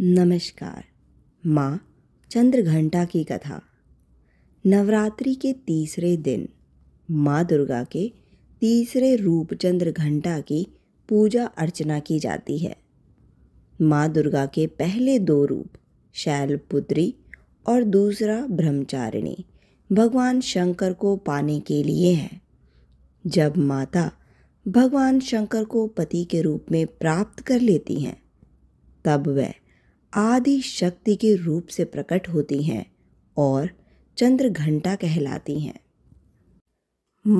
नमस्कार माँ चंद्रघंटा की कथा नवरात्रि के तीसरे दिन माँ दुर्गा के तीसरे रूप चंद्रघंटा की पूजा अर्चना की जाती है माँ दुर्गा के पहले दो रूप शैलपुत्री और दूसरा ब्रह्मचारिणी भगवान शंकर को पाने के लिए हैं जब माता भगवान शंकर को पति के रूप में प्राप्त कर लेती हैं तब वह आदि शक्ति के रूप से प्रकट होती हैं और चंद्र घंटा कहलाती हैं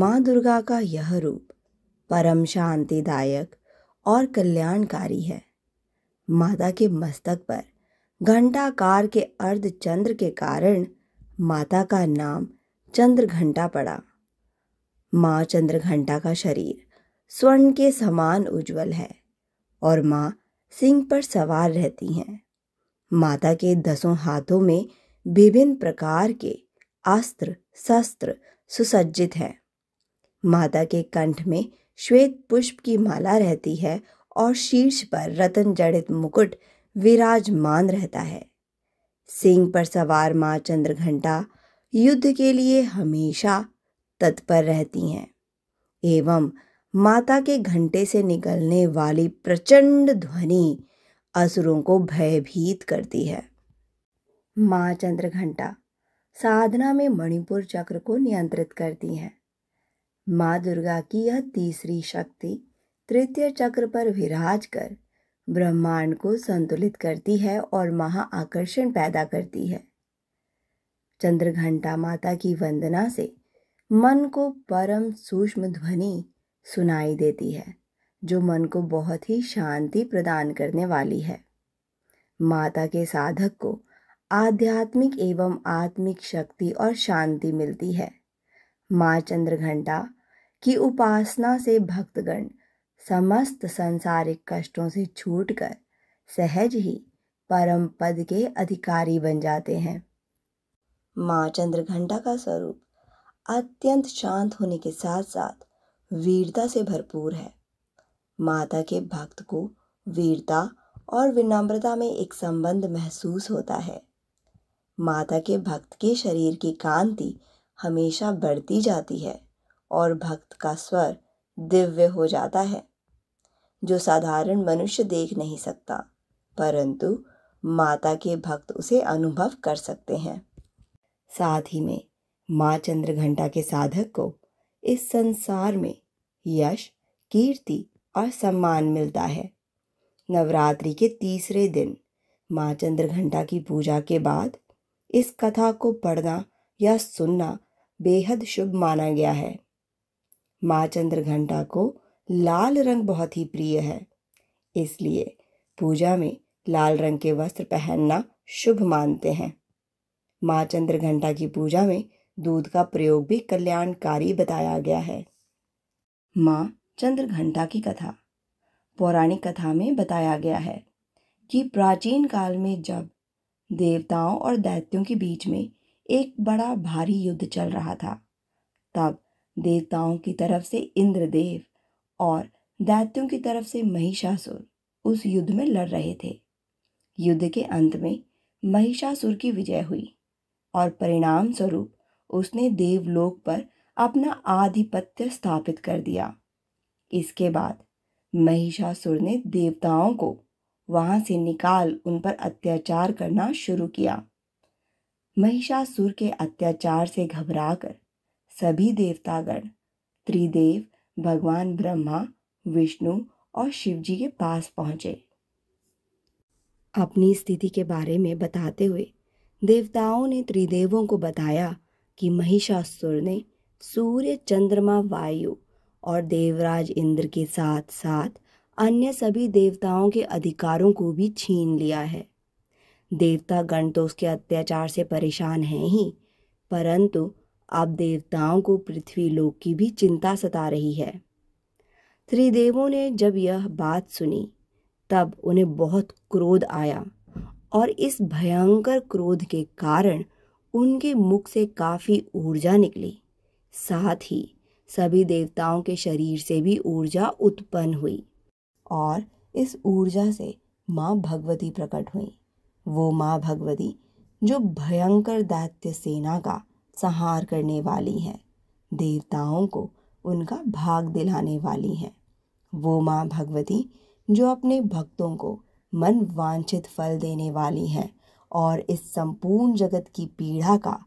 माँ दुर्गा का यह रूप परम शांतिदायक और कल्याणकारी है माता के मस्तक पर घंटाकार के अर्ध चंद्र के कारण माता का नाम चंद्र घंटा पड़ा माँ चंद्र घंटा का शरीर स्वर्ण के समान उज्जवल है और माँ सिंह पर सवार रहती हैं माता के दसों हाथों में विभिन्न प्रकार के अस्त्र शस्त्र सुसज्जित हैं माता के कंठ में श्वेत पुष्प की माला रहती है और शीर्ष पर रतन जड़ित मुकुट विराजमान रहता है सिंह पर सवार माँ चंद्रघंटा युद्ध के लिए हमेशा तत्पर रहती हैं एवं माता के घंटे से निकलने वाली प्रचंड ध्वनि असुरों को भयभीत करती है माँ चंद्रघंटा साधना में मणिपुर चक्र को नियंत्रित करती हैं माँ दुर्गा की यह तीसरी शक्ति तृतीय चक्र पर विराज कर ब्रह्मांड को संतुलित करती है और महाआकर्षण पैदा करती है चंद्रघंटा माता की वंदना से मन को परम सूक्ष्म ध्वनि सुनाई देती है जो मन को बहुत ही शांति प्रदान करने वाली है माता के साधक को आध्यात्मिक एवं आत्मिक शक्ति और शांति मिलती है माँ चंद्र घंटा की उपासना से भक्तगण समस्त संसारिक कष्टों से छूटकर सहज ही परम पद के अधिकारी बन जाते हैं माँ चंद्र घंटा का स्वरूप अत्यंत शांत होने के साथ साथ वीरता से भरपूर है माता के भक्त को वीरता और विनम्रता में एक संबंध महसूस होता है माता के भक्त के शरीर की कांति हमेशा बढ़ती जाती है और भक्त का स्वर दिव्य हो जाता है जो साधारण मनुष्य देख नहीं सकता परंतु माता के भक्त उसे अनुभव कर सकते हैं साथ ही में माँ चंद्रघंटा के साधक को इस संसार में यश कीर्ति और सम्मान मिलता है नवरात्रि के तीसरे दिन माँ चंद्रघंटा की पूजा के बाद इस कथा को पढ़ना या सुनना बेहद शुभ माना गया है माँ चंद्रघंटा को लाल रंग बहुत ही प्रिय है इसलिए पूजा में लाल रंग के वस्त्र पहनना शुभ मानते हैं माँ चंद्रघंटा की पूजा में दूध का प्रयोग भी कल्याणकारी बताया गया है माँ चंद्रघंटा की कथा पौराणिक कथा में बताया गया है कि प्राचीन काल में जब देवताओं और दैत्यों के बीच में एक बड़ा भारी युद्ध चल रहा था तब देवताओं की तरफ से इंद्रदेव और दैत्यों की तरफ से महिषासुर उस युद्ध में लड़ रहे थे युद्ध के अंत में महिषासुर की विजय हुई और परिणाम स्वरूप उसने देवलोक पर अपना आधिपत्य स्थापित कर दिया इसके बाद महिषासुर ने देवताओं को वहां से निकाल उन पर अत्याचार करना शुरू किया महिषासुर के अत्याचार से घबराकर सभी देवतागण त्रिदेव भगवान ब्रह्मा विष्णु और शिवजी के पास पहुंचे अपनी स्थिति के बारे में बताते हुए देवताओं ने त्रिदेवों को बताया कि महिषासुर ने सूर्य चंद्रमा वायु और देवराज इंद्र के साथ साथ अन्य सभी देवताओं के अधिकारों को भी छीन लिया है देवता गण तो उसके अत्याचार से परेशान हैं ही परंतु अब देवताओं को पृथ्वी लोक की भी चिंता सता रही है त्रिदेवों ने जब यह बात सुनी तब उन्हें बहुत क्रोध आया और इस भयंकर क्रोध के कारण उनके मुख से काफ़ी ऊर्जा निकली साथ ही सभी देवताओं के शरीर से भी ऊर्जा उत्पन्न हुई और इस ऊर्जा से माँ भगवती प्रकट हुई वो माँ भगवती जो भयंकर दैत्य सेना का संहार करने वाली हैं देवताओं को उनका भाग दिलाने वाली हैं वो माँ भगवती जो अपने भक्तों को मन वांछित फल देने वाली हैं और इस संपूर्ण जगत की पीड़ा का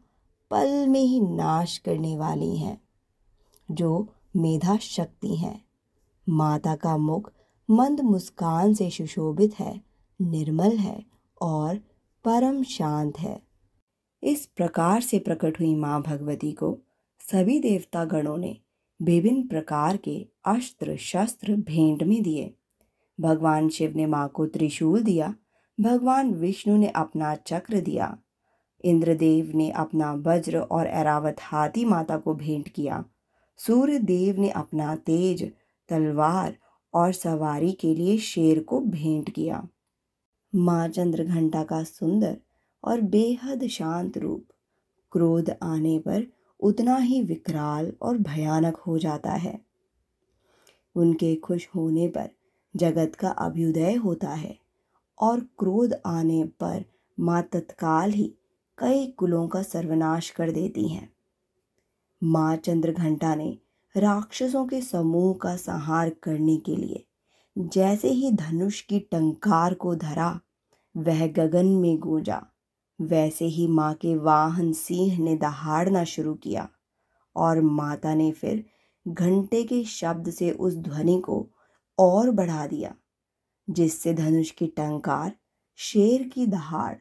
पल में ही नाश करने वाली हैं जो मेधा शक्ति हैं माता का मुख मंद मुस्कान से सुशोभित है निर्मल है और परम शांत है इस प्रकार से प्रकट हुई माँ भगवती को सभी देवता गणों ने विभिन्न प्रकार के अस्त्र शस्त्र भेंट में दिए भगवान शिव ने माँ को त्रिशूल दिया भगवान विष्णु ने अपना चक्र दिया इंद्रदेव ने अपना वज्र और एरावत हाथी माता को भेंट किया सूर्य देव ने अपना तेज तलवार और सवारी के लिए शेर को भेंट किया माँ चंद्र घंटा का सुंदर और बेहद शांत रूप क्रोध आने पर उतना ही विकराल और भयानक हो जाता है उनके खुश होने पर जगत का अभ्युदय होता है और क्रोध आने पर माँ तत्काल ही कई कुलों का सर्वनाश कर देती हैं माँ चंद्रघंटा ने राक्षसों के समूह का संहार करने के लिए जैसे ही धनुष की टंकार को धरा वह गगन में गूंजा वैसे ही माँ के वाहन सिंह ने दहाड़ना शुरू किया और माता ने फिर घंटे के शब्द से उस ध्वनि को और बढ़ा दिया जिससे धनुष की टंकार शेर की दहाड़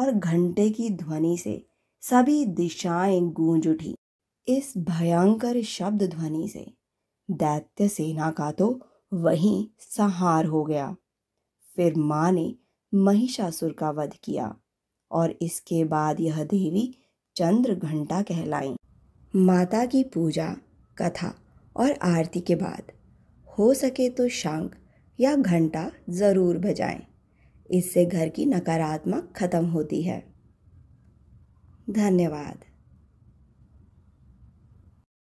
और घंटे की ध्वनि से सभी दिशाएं गूंज उठी इस भयंकर शब्द ध्वनि से दैत्य सेना का तो वहीं संहार हो गया फिर माँ ने महिषासुर का वध किया और इसके बाद यह देवी चंद्र घंटा कहलाई माता की पूजा कथा और आरती के बाद हो सके तो शंख या घंटा ज़रूर बजाएं। इससे घर की नकारात्मक खत्म होती है धन्यवाद